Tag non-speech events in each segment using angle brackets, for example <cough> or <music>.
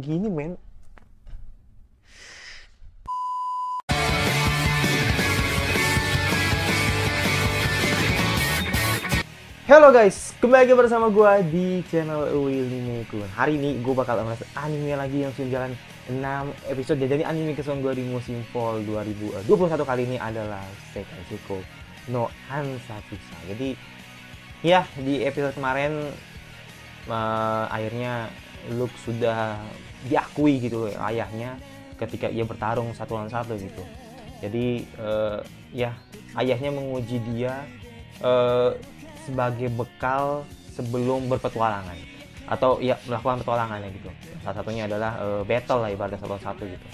gini men Halo guys, kembali lagi bersama gue di channel Willy Mekun Hari ini gue bakal ngebahas anime lagi yang sudah jalan 6 episode Dan Jadi anime keseluruhan gue di musim fall 2021 kali ini adalah Sekai Seiko no Hansakusa. Jadi ya di episode kemarin uh, akhirnya Luke sudah diakui gitu loh ayahnya ketika ia bertarung satu lawan satu gitu jadi uh, ya ayahnya menguji dia uh, sebagai bekal sebelum berpetualangan atau ya melakukan petualangannya gitu salah satunya adalah uh, battle lah ibaratnya satu lawan satu gitu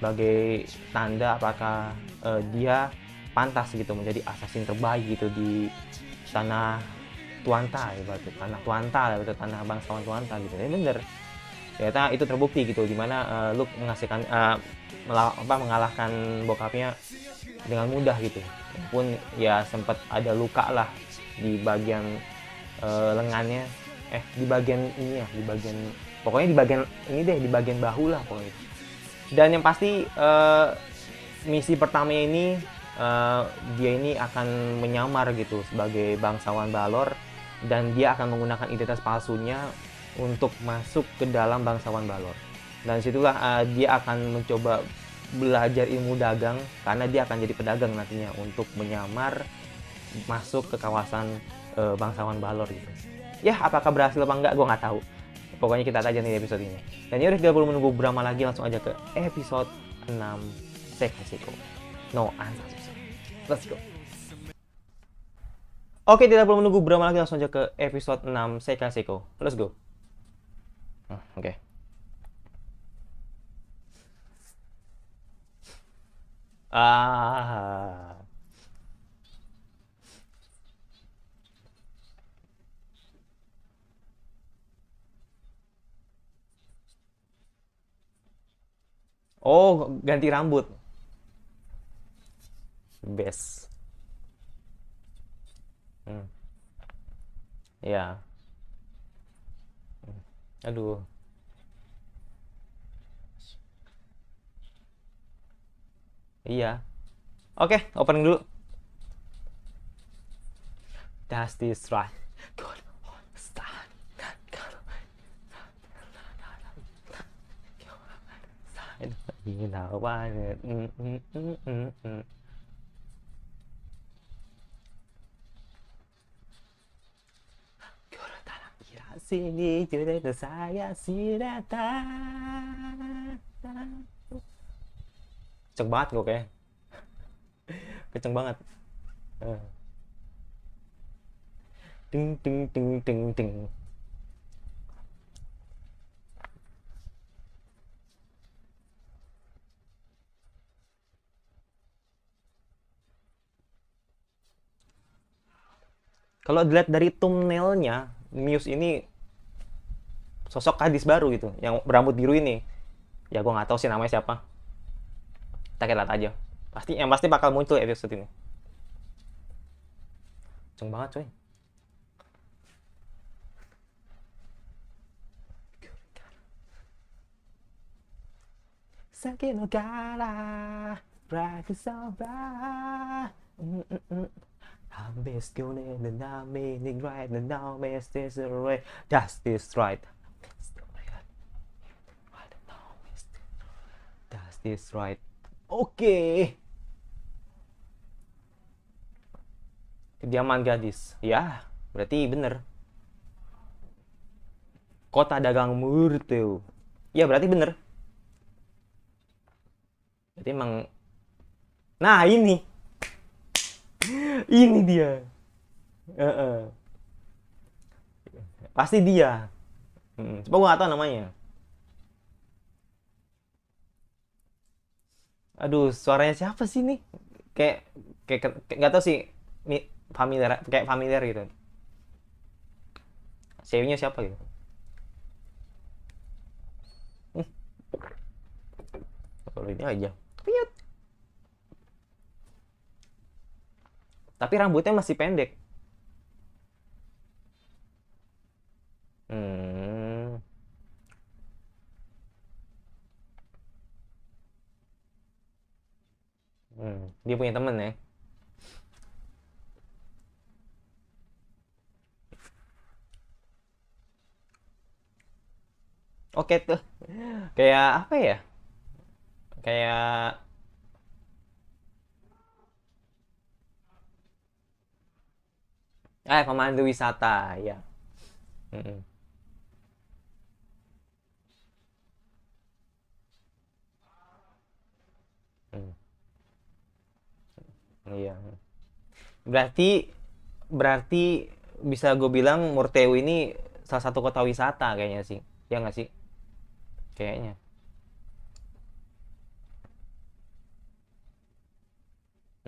sebagai tanda apakah uh, dia pantas gitu menjadi assassin terbaik gitu di tanah tuanta ibaratnya tanah tuanta lah tanah bangsawan tuanta gitu ini ya, bener ternyata itu terbukti gitu dimana uh, eh, Luke menghasilkan uh, eh, apa, mengalahkan bokapnya dengan mudah gitu pun ya sempat ada luka lah di bagian uh, lengannya eh di bagian ini ya di bagian pokoknya di bagian ini deh di bagian bahu lah pokoknya dan yang pasti uh, misi pertama ini uh, dia ini akan menyamar gitu sebagai bangsawan Balor dan dia akan menggunakan identitas palsunya untuk masuk ke dalam bangsawan Balor. Dan situlah uh, eh, dia akan mencoba belajar ilmu dagang karena dia akan jadi pedagang nantinya untuk menyamar masuk ke kawasan uh, bangsawan Balor gitu. Ya, apakah berhasil apa enggak gue nggak tahu. Pokoknya kita aja nih episode ini. Dan yaudah udah perlu menunggu drama lagi langsung aja ke episode 6 Sekasiko. No answer. Let's go. Oke, tidak perlu menunggu berapa lagi langsung aja ke episode 6 Seika Seiko. Let's go. Ah, oke. Okay. Ah. Oh, ganti rambut. Best. ya aduh iya oke okay, opening dulu that's this right God understand you know sini jodoh itu saya si data kenceng banget gue kayak <laughs> kenceng banget ding eh. ding ding ding ding kalau dilihat dari thumbnailnya Muse ini sosok hadis baru gitu yang berambut biru ini ya gue nggak tahu sih namanya siapa kita lihat aja pasti yang pasti bakal muncul episode ini ceng banget coy Sakit no gara, bright is I'm best going in the now, meaning right, the now, is this right, that's this right. this right. Oke. Okay. Kediaman gadis. Ya, berarti bener. Kota dagang Murtu. Ya, berarti bener. Berarti emang... Nah, ini. <laughs> ini dia. Pasti dia. Hmm, coba gue gak tau namanya. aduh suaranya siapa sih nih kayak kayak nggak tau sih familiar kayak familiar gitu ceweknya siapa gitu hmm. kalau ini aja tapi rambutnya masih pendek hmm Hmm. Dia punya temen ya. Oke tuh. Kayak apa ya? Kayak Eh, pemandu wisata, ya. Mm -mm. Iya. Berarti berarti bisa gue bilang Murteu ini salah satu kota wisata kayaknya sih. Ya nggak sih? Kayaknya.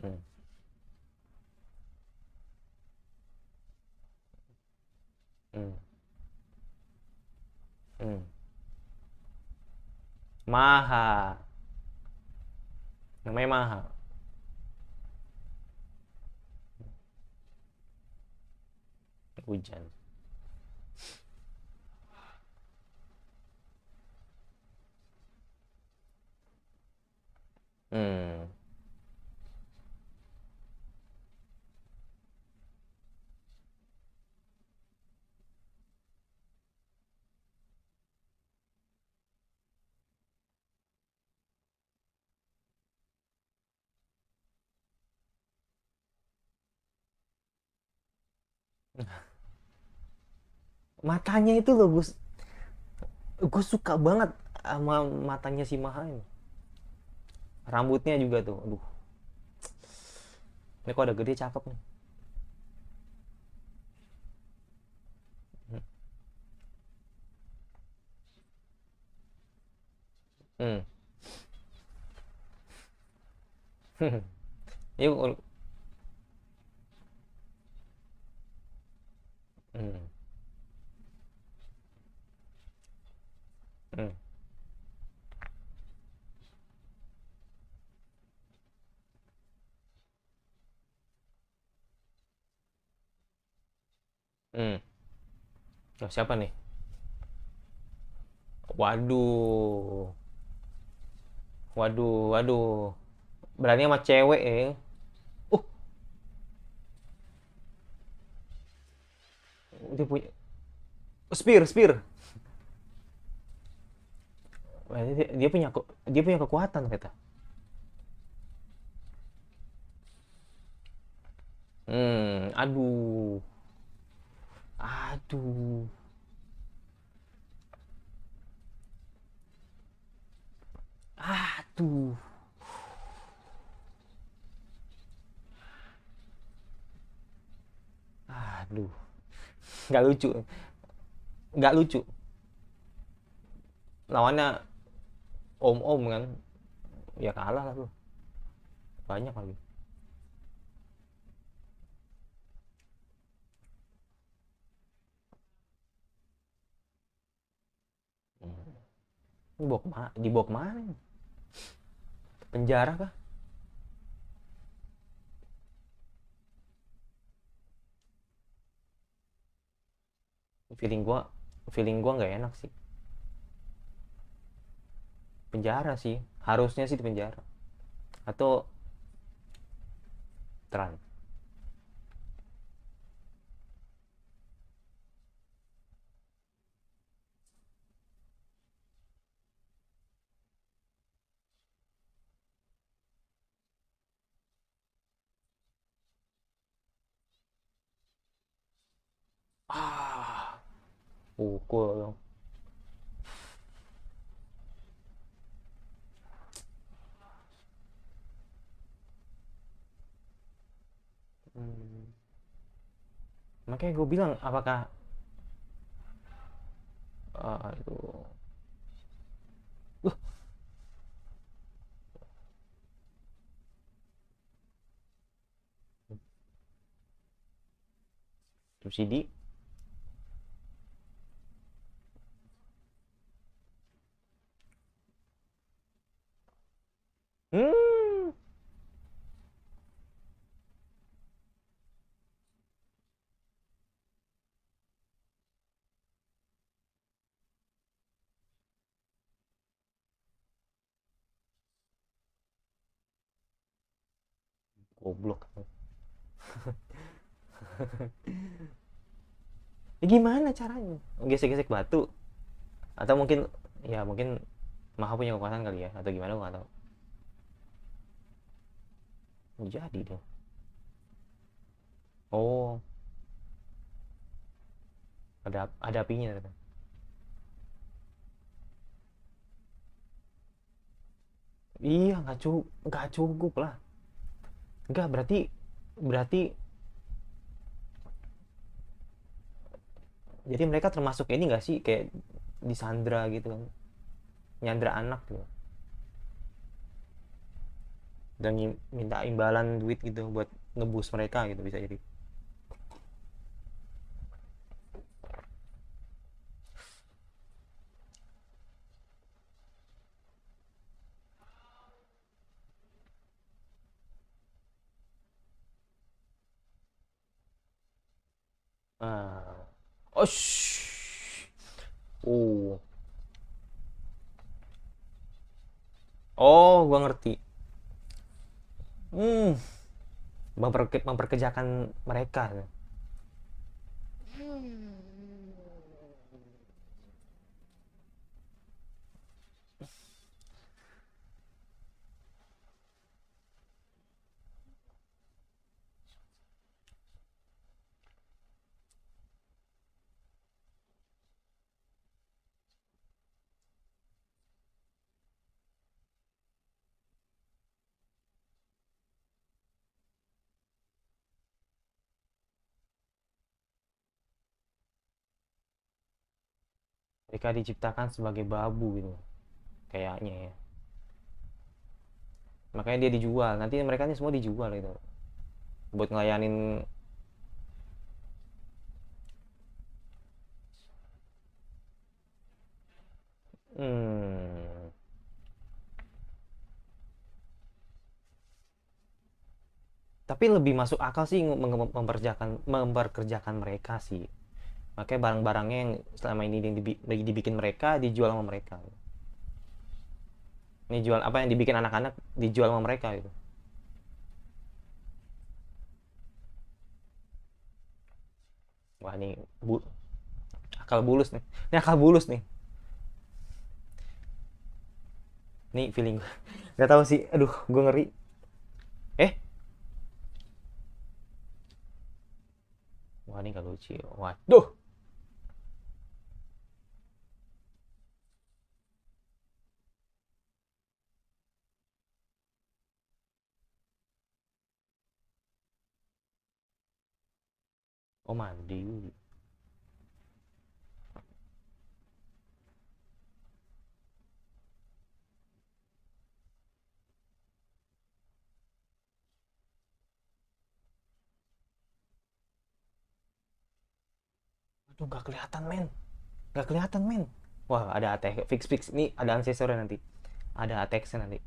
Hmm. Hmm. Hmm. Maha. Namanya Maha. hujan. Hmm. matanya itu loh gue gue suka banget sama matanya si Maha ini rambutnya juga tuh aduh ini kok ada gede cakep nih Hmm. hmm. <laughs> Yuk. Hmm. Hmm. Oh, siapa nih? Waduh. Waduh, waduh. Berani sama cewek, ya. Uh. Dia punya oh, spear, spear. Dia, dia punya dia punya kekuatan kata. Hmm, aduh. Aduh. Aduh. Aduh. Nggak lucu. Nggak lucu. Lawannya om-om kan. Ya kalah lah tuh, Banyak lagi. dibawa kemana dibawa kemana penjara kah feeling gua feeling gua nggak enak sih penjara sih harusnya sih di penjara atau terang. ah pukul hmm. makanya gue bilang apakah aduh uh. subsidi Hmm. Goblok. <laughs> ya gimana caranya? Gesek-gesek batu? Atau mungkin ya mungkin Maha punya kekuatan kali ya atau gimana gua nggak tahu jadi dong oh ada ada apinya ternyata. iya nggak cukup nggak cukup lah nggak berarti berarti jadi mereka termasuk ini nggak sih kayak disandra gitu kan nyandra anak gitu dan minta imbalan duit gitu buat ngebus mereka gitu bisa jadi Ah. Oh, oh. Oh, gua ngerti hmm, memperke memperkejakan mereka. Hmm. mereka diciptakan sebagai babu gitu kayaknya ya makanya dia dijual nanti mereka ini semua dijual gitu buat ngelayanin hmm tapi lebih masuk akal sih memperkerjakan memperkerjakan mereka sih makanya barang-barangnya yang selama ini yang dibi dibikin mereka dijual sama mereka ini jual apa yang dibikin anak-anak dijual sama mereka gitu wah ini bu akal bulus nih ini akal bulus nih ini feeling gue <laughs> nggak tahu sih aduh gue ngeri eh wah ini gak lucu waduh oh mandi Aduh, gak kelihatan, men. Gak kelihatan, men. Wah, ada attack, Fix, fix. Ini ada aksesornya nanti. Ada attack nanti.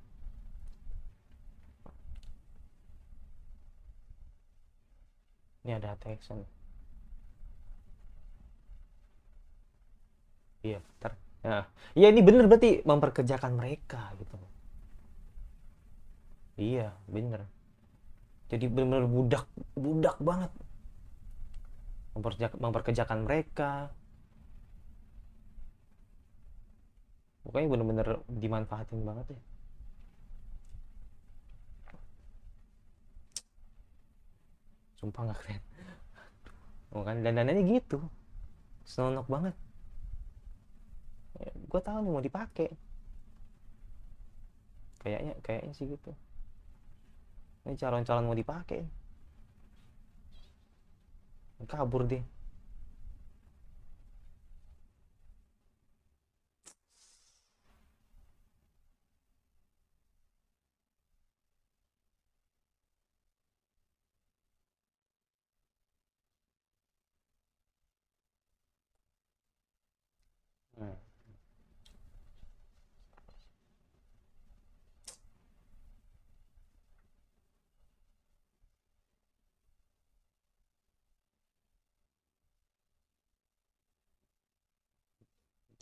Ini ada attack nya Iya, ter. Ya. ya ini bener berarti memperkerjakan mereka gitu. Iya, bener. Jadi bener-bener budak, budak banget. Memperkerjakan, memperkerjakan mereka. Pokoknya bener-bener dimanfaatin banget ya. Sumpah gak keren. Bukan dandanannya gitu. Senonok banget. Ya, gue tahu nih mau dipakai kayaknya kayaknya sih gitu ini calon-calon mau dipakai kabur deh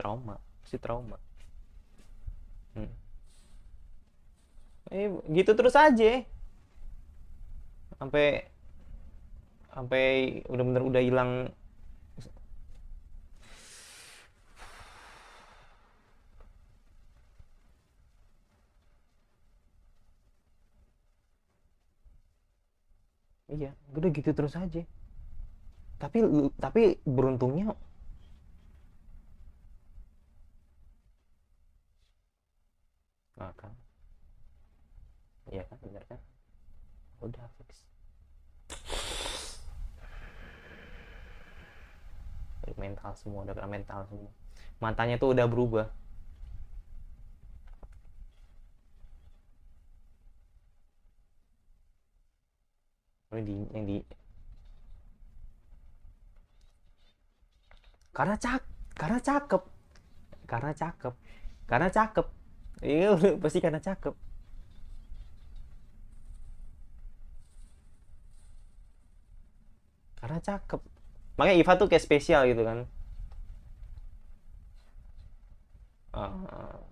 trauma pasti trauma hmm. eh gitu terus aja sampai sampai udah bener udah hilang Iya, udah gitu terus aja. Tapi tapi beruntungnya akal iya kan bener kan udah fix dari mental semua udah kena mental semua matanya tuh udah berubah yang di yang di karena cak karena cakep karena cakep karena cakep Iya, <laughs> pasti karena cakep. Karena cakep. Makanya Iva tuh kayak spesial gitu kan. Uh.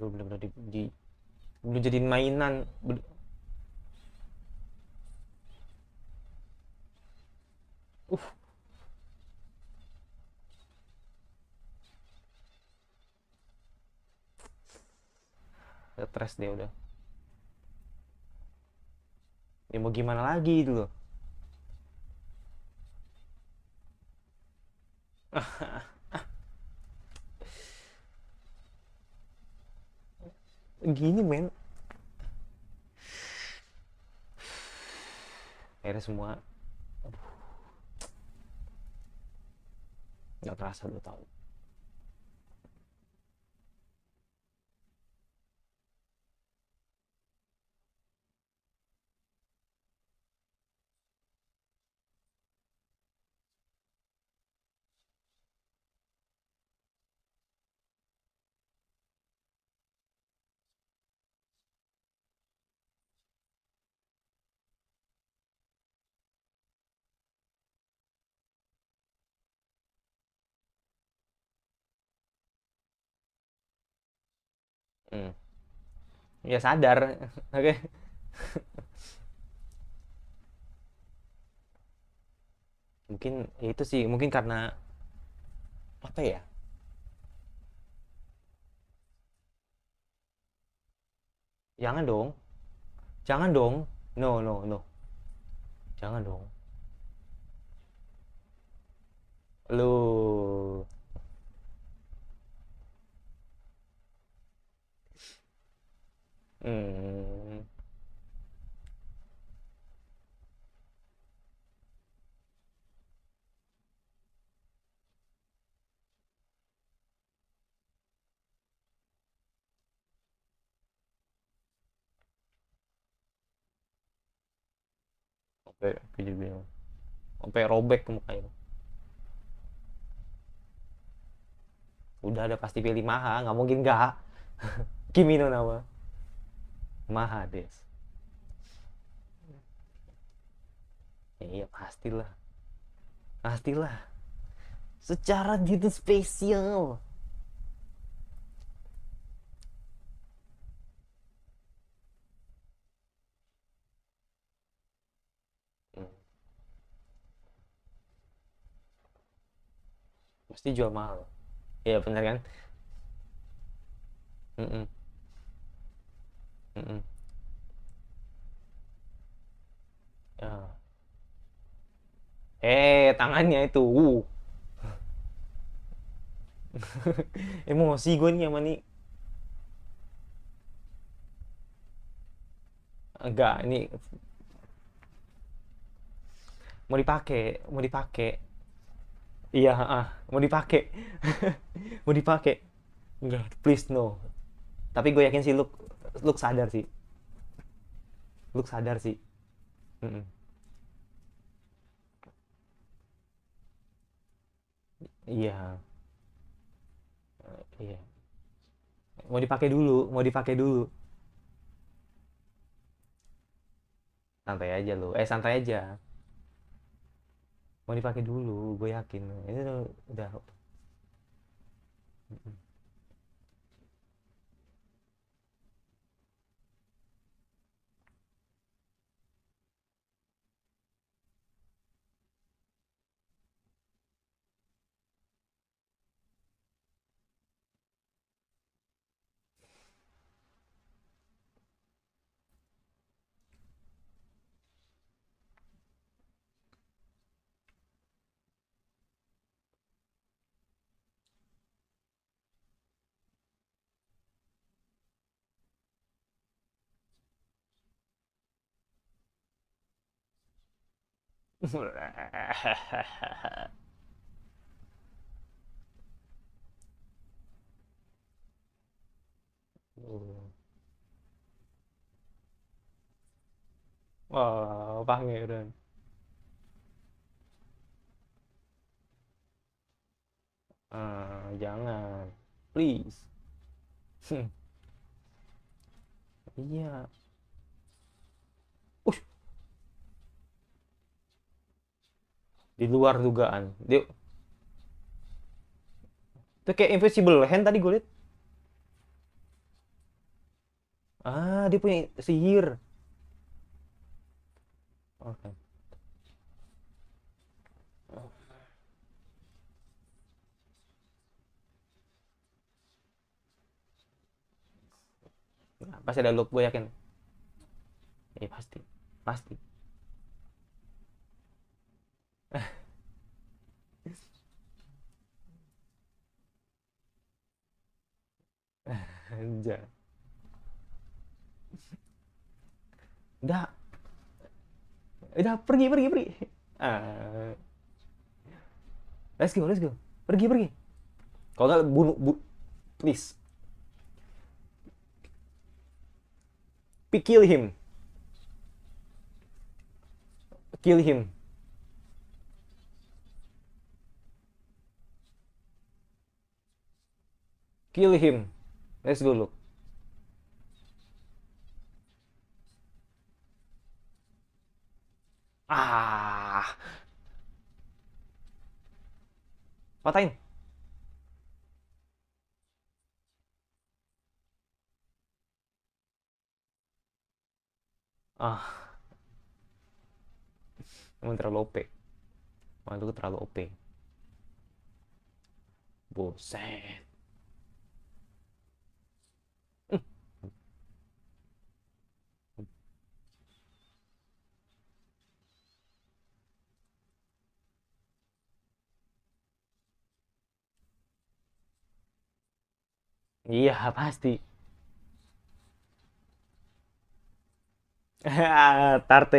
lu bener-bener di, di lu jadiin mainan uh stress dia udah ya mau gimana lagi itu loh <laughs> gini men akhirnya semua aduh, gak terasa dua tahun ya sadar <laughs> oke okay? mungkin ya itu sih mungkin karena apa ya jangan dong jangan dong no no no jangan dong lu Hmm. Oke, oke juga. Sampai robek ke mukanya. Udah ada pasti pilih Maha, nggak mungkin nggak. Kimi <laughs> no nama. Mahades ya iya pastilah pastilah secara gitu spesial hmm. pasti jual mahal. Iya benar kan? Mm -mm. Ya. Eh, tangannya itu. Uh. <laughs> Emosi gue nih sama nih. Enggak, ini mau dipakai, mau dipakai. Iya, ah, mau dipakai. <laughs> mau dipakai. Enggak, please no. Tapi gue yakin sih lu lu sadar sih lu sadar sih mm -mm. iya eh, iya mau dipakai dulu mau dipakai dulu santai aja lu eh santai aja mau dipakai dulu gue yakin ini udah Mm-mm. <laughs> Wah, pangeran. Ah, jangan. Please. Hmm. <laughs> Iya. di luar dugaan dia itu kayak invisible hand tadi gue liat ah dia punya sihir oke okay. pasti ada look gue yakin. Ya eh, pasti. Pasti. aja udah udah pergi pergi pergi uh, let's go let's go pergi pergi kalau nggak bunuh bu, please kill him kill him kill him Let's go look. Ah. Patahin. Ah. Emang terlalu OP. Malu terlalu OP. Boset. Iya, pasti. <laughs> Tarte.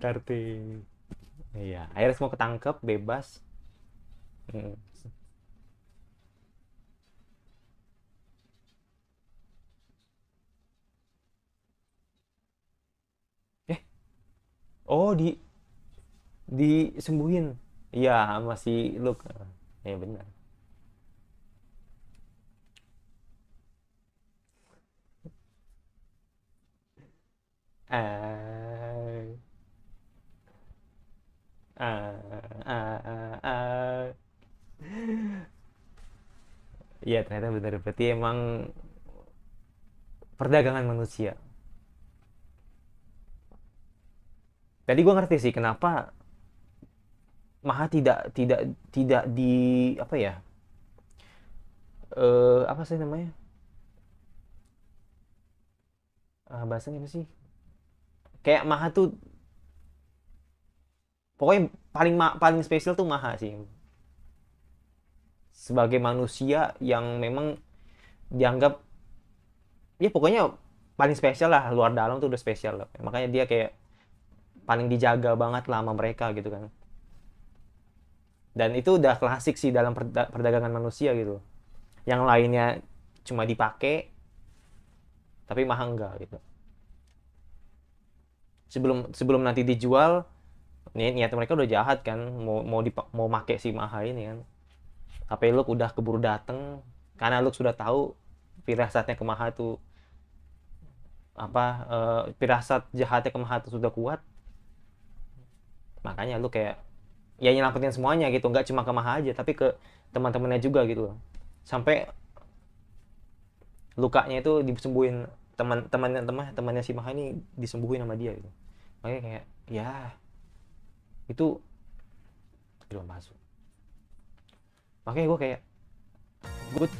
Tarte. Iya, akhirnya semua ketangkep, bebas. Hmm. Eh. Oh, di disembuhin. Iya, masih look. Ya benar. Ah. Ah, ah, ah, ah. Iya ternyata benar berarti emang perdagangan manusia. Tadi gue ngerti sih kenapa maha tidak tidak tidak di apa ya eh apa sih namanya ah, bahasanya apa sih kayak maha tuh pokoknya paling ma paling spesial tuh maha sih sebagai manusia yang memang dianggap ya pokoknya paling spesial lah luar dalam tuh udah spesial lah makanya dia kayak paling dijaga banget lama mereka gitu kan dan itu udah klasik sih dalam perdagangan manusia gitu yang lainnya cuma dipakai tapi mahal enggak gitu sebelum sebelum nanti dijual ni niat mereka udah jahat kan mau mau mau make si maha ini kan tapi lu udah keburu dateng karena lu sudah tahu firasatnya ke maha tuh apa uh, jahatnya ke maha tuh sudah kuat makanya lu kayak ya nyelamatin semuanya gitu nggak cuma ke Maha aja tapi ke teman-temannya juga gitu loh sampai lukanya itu disembuhin teman temannya teman temannya si Maha ini disembuhin sama dia gitu makanya kayak ya itu belum masuk makanya gue kayak good,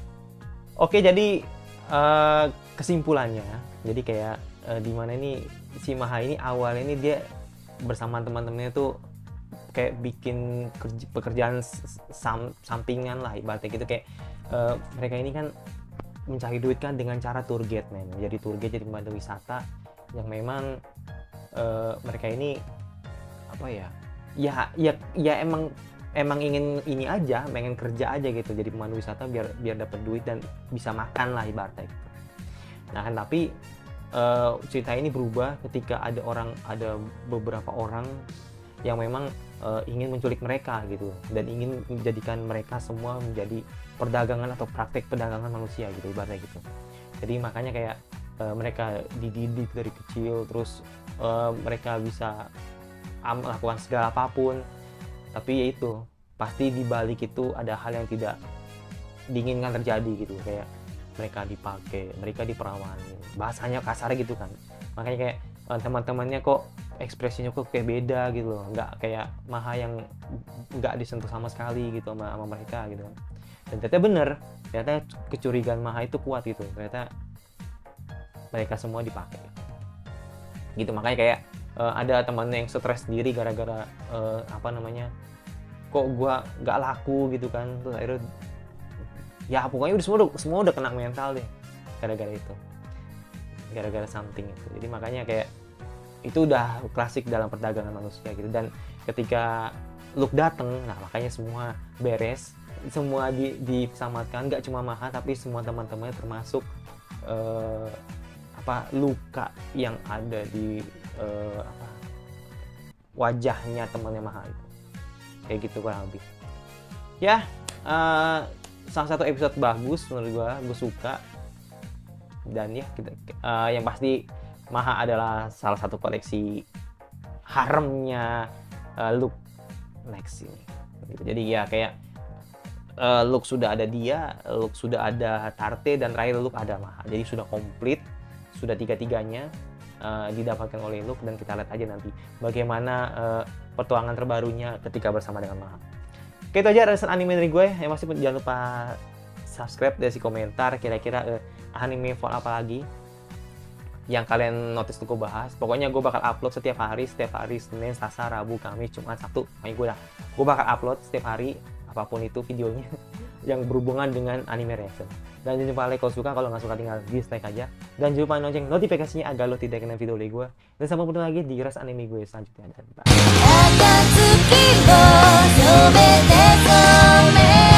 oke jadi uh, kesimpulannya jadi kayak uh, di mana ini si Maha ini awal ini dia bersama teman-temannya tuh kayak bikin kerja, pekerjaan sam, sampingan lah ibaratnya gitu kayak uh, mereka ini kan mencari duit kan dengan cara tour guide men jadi tour guide jadi pemandu wisata yang memang uh, mereka ini apa ya ya ya ya emang emang ingin ini aja pengen kerja aja gitu jadi pemandu wisata biar biar dapat duit dan bisa makan lah ibaratnya gitu. nah kan tapi uh, cerita ini berubah ketika ada orang ada beberapa orang yang memang uh, ingin menculik mereka gitu dan ingin menjadikan mereka semua menjadi perdagangan atau praktek perdagangan manusia gitu ibaratnya gitu jadi makanya kayak uh, mereka dididik dari kecil terus uh, mereka bisa melakukan segala apapun tapi ya itu pasti di balik itu ada hal yang tidak diinginkan terjadi gitu kayak mereka dipakai mereka diperawani bahasanya kasar gitu kan makanya kayak teman-temannya kok ekspresinya kok kayak beda gitu loh nggak kayak Maha yang nggak disentuh sama sekali gitu sama, sama mereka gitu kan dan ternyata bener ternyata kecurigaan Maha itu kuat gitu ternyata mereka semua dipakai gitu makanya kayak uh, ada teman yang stres sendiri gara-gara uh, apa namanya kok gua nggak laku gitu kan terus akhirnya ya pokoknya udah semua udah, semua udah kena mental deh gara-gara itu gara-gara something itu jadi makanya kayak itu udah klasik dalam perdagangan manusia gitu dan ketika look dateng nah makanya semua beres semua di, disamakan nggak cuma Mahal tapi semua teman-temannya termasuk uh, apa luka yang ada di uh, apa, wajahnya temannya Mahal itu kayak gitu kurang lebih ya uh, salah satu episode bagus menurut gua gua suka dan ya kita uh, yang pasti Maha adalah salah satu koleksi haremnya uh, Luke Lex ini. Gitu. Jadi ya kayak uh, Luke sudah ada dia, look sudah ada Tarte dan terakhir look ada Maha. Jadi sudah komplit, sudah tiga-tiganya uh, didapatkan oleh look dan kita lihat aja nanti bagaimana uh, pertuangan terbarunya ketika bersama dengan Maha. Oke itu aja resen anime dari gue. Yang pun jangan lupa subscribe, si komentar kira-kira uh, anime for apa lagi yang kalian notice tuh gue bahas pokoknya gue bakal upload setiap hari setiap hari Senin Selasa Rabu Kamis Jumat Sabtu pokoknya gue dah gue bakal upload setiap hari apapun itu videonya <laughs> yang berhubungan dengan anime reaction dan jangan lupa like kalau suka kalau nggak suka tinggal dislike aja dan jangan lupa lonceng notifikasinya agar lo tidak kena video dari gue dan sampai bertemu lagi di res anime gue selanjutnya dan bye